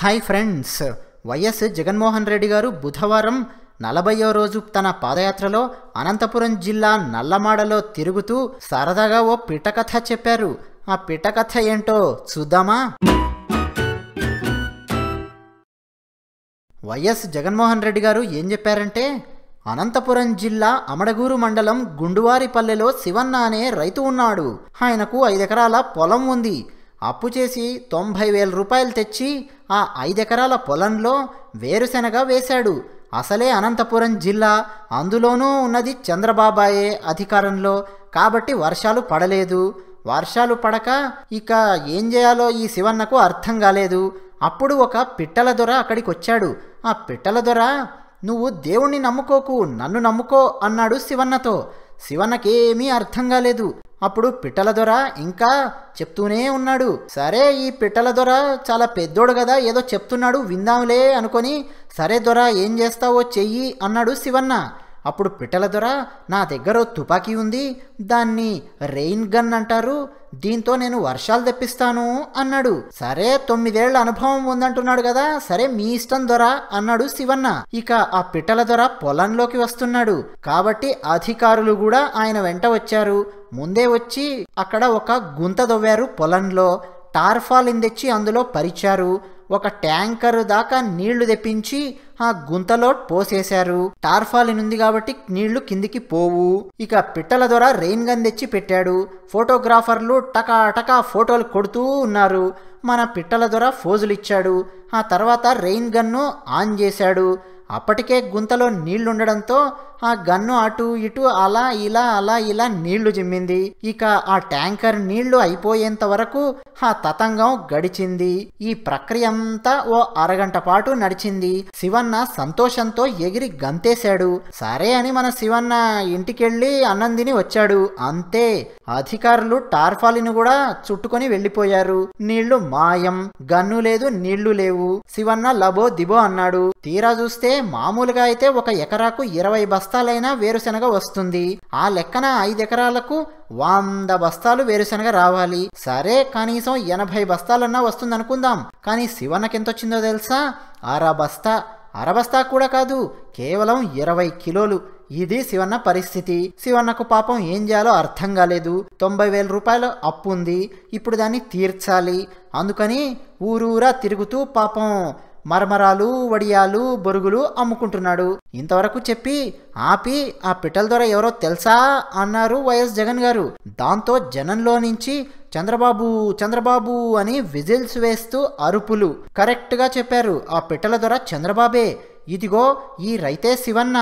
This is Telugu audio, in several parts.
హాయ్ ఫ్రెండ్స్ వైఎస్ జగన్మోహన్ రెడ్డి గారు బుధవారం నలభయో రోజు తన పాదయాత్రలో అనంతపురం జిల్లా నల్లమాడలో తిరుగుతూ సరదాగా ఓ పిట్టకథ చెప్పారు ఆ పిట్టకథ ఏంటో చూద్దామా వైఎస్ జగన్మోహన్ రెడ్డి గారు ఏం చెప్పారంటే అనంతపురం జిల్లా అమడగూరు మండలం గుండువారిపల్లెలో శివన్న అనే రైతు ఉన్నాడు ఆయనకు ఐదెకరాల పొలం ఉంది అప్పు చేసి తొంభై వేల రూపాయలు తెచ్చి ఆ ఐదెకరాల పొలంలో వేరుశెనగ వేశాడు అసలే అనంతపురం జిల్లా అందులోనూ ఉన్నది చంద్రబాబాయే అధికారంలో కాబట్టి వర్షాలు పడలేదు వర్షాలు పడక ఇక ఏం చేయాలో ఈ శివన్నకు అర్థం కాలేదు అప్పుడు ఒక పిట్టల దొర అక్కడికి వచ్చాడు ఆ పిట్టల దొర నువ్వు దేవుణ్ణి నమ్ముకోకు నన్ను నమ్ముకో అన్నాడు శివన్నతో శివన్నకేమీ అర్థం కాలేదు అప్పుడు పిట్టల దొర ఇంకా చెప్తూనే ఉన్నాడు సరే ఈ పిట్టల దొర చాలా పెద్దోడు కదా ఏదో చెప్తున్నాడు విందాంలే అనుకొని సరే దొర ఏం చేస్తావో చెయ్యి అన్నాడు శివన్న అప్పుడు పిట్టల దొర నా దగ్గర తుపాకీ ఉంది దాన్ని రెయిన్ గన్ అంటారు దీంతో నేను వర్షాలు తెప్పిస్తాను అన్నాడు సరే తొమ్మిదేళ్ల అనుభవం ఉందంటున్నాడు కదా సరే మీ ఇష్టం దొర అన్నాడు శివన్న ఇక ఆ పిట్టల దొర పొలంలోకి వస్తున్నాడు కాబట్టి అధికారులు కూడా ఆయన వెంట వచ్చారు ముందే వచ్చి అక్కడ ఒక గుంత దవ్వారు పొలంలో టార్ఫాలిన్ తెచ్చి అందులో పరిచారు ఒక ట్యాంకరు దాకా నీళ్లు తెప్పించి ఆ గుంతలో పోసేశారు టార్ఫాలిన్ ఉంది కాబట్టి నీళ్లు కిందికి పోవు ఇక పిట్టల ద్వారా రెయిన్ గన్ తెచ్చి పెట్టాడు ఫోటోగ్రాఫర్లు టకాటకా ఫోటోలు కొడుతూ ఉన్నారు మన పిట్టల ద్వారా ఫోజులు ఇచ్చాడు ఆ తర్వాత రెయిన్ గన్ను ఆన్ చేశాడు అప్పటికే గుంతలో నీళ్లుండడంతో ఆ గన్ను అటు ఇటు అలా ఇలా అలా ఇలా నీళ్లు జిమ్మింది ఇక ఆ ట్యాంకర్ నీళ్లు అయిపోయేంత వరకు ఆ తతంగం గడిచింది ఈ ప్రక్రియ అంతా ఓ అరగంట పాటు నడిచింది శివన్న సంతోషంతో ఎగిరి గంతేశాడు సరే అని మన శివన్న ఇంటికెళ్ళి అన్నందిని వచ్చాడు అంతే అధికారులు టార్ఫాలిని కూడా చుట్టుకొని వెళ్ళిపోయారు నీళ్లు మాయం గన్ను లేదు నీళ్లు లేవు శివన్న లబో దిబో అన్నాడు తీరా చూస్తే మామూలుగా అయితే ఒక ఎకరాకు ఇరవై బస్ బస్తాలైనా వేరుశనగ వస్తుంది ఆ లెక్కన ఐదెకరాలకు వంద బస్తాలు వేరుశనగ రావాలి సరే కనీసం ఎనభై బస్తాలన్నా వస్తుందనుకుందాం కానీ శివన్నకెంతొచ్చిందో తెలుసా అర బస్తా అరబస్తా కూడా కాదు కేవలం ఇరవై కిలోలు ఇది శివన్న పరిస్థితి శివన్నకు పాపం ఏం చేయాలో అర్థం కాలేదు తొంభై వేల రూపాయలు అప్పు ఉంది ఇప్పుడు దాన్ని తీర్చాలి అందుకని ఊరూరా తిరుగుతూ పాపం మరమరాలు వడియాలు బొరుగులు అమ్ముకుంటున్నాడు ఇంతవరకు చెప్పి ఆపి ఆ పిట్టల ద్వారా ఎవరో తెలుసా అన్నారు వైఎస్ జగన్ గారు దాంతో జనంలో నుంచి చంద్రబాబు చంద్రబాబు అని విజిల్స్ వేస్తూ అరుపులు కరెక్ట్గా చెప్పారు ఆ పిట్టల ద్వారా చంద్రబాబే ఇదిగో ఈ రైతే శివన్న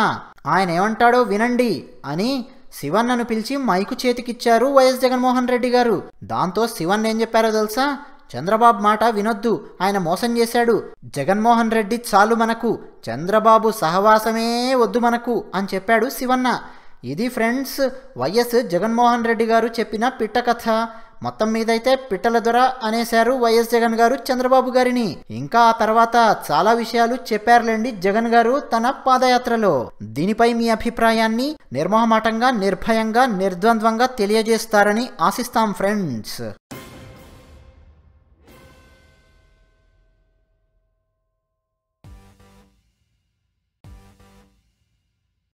ఆయన ఏమంటాడో వినండి అని శివన్నను పిలిచి మైకు చేతికిచ్చారు వైఎస్ జగన్మోహన్ రెడ్డి గారు దాంతో శివన్ ఏం చెప్పారో తెలుసా చంద్రబాబు మాట వినొద్దు ఆయన మోసం చేశాడు జగన్మోహన్ రెడ్డి చాలు మనకు చంద్రబాబు సహవాసమే వద్దు మనకు అని చెప్పాడు శివన్న ఇది ఫ్రెండ్స్ వైఎస్ జగన్మోహన్ రెడ్డి గారు చెప్పిన పిట్ట కథ మొత్తం మీదైతే పిట్టల దొర అనేశారు వైఎస్ జగన్ గారు చంద్రబాబు గారిని ఇంకా ఆ తర్వాత చాలా విషయాలు చెప్పారులేండి జగన్ గారు తన పాదయాత్రలో దీనిపై మీ అభిప్రాయాన్ని నిర్మోహమాటంగా నిర్భయంగా నిర్ద్వంద్వంగా తెలియజేస్తారని ఆశిస్తాం ఫ్రెండ్స్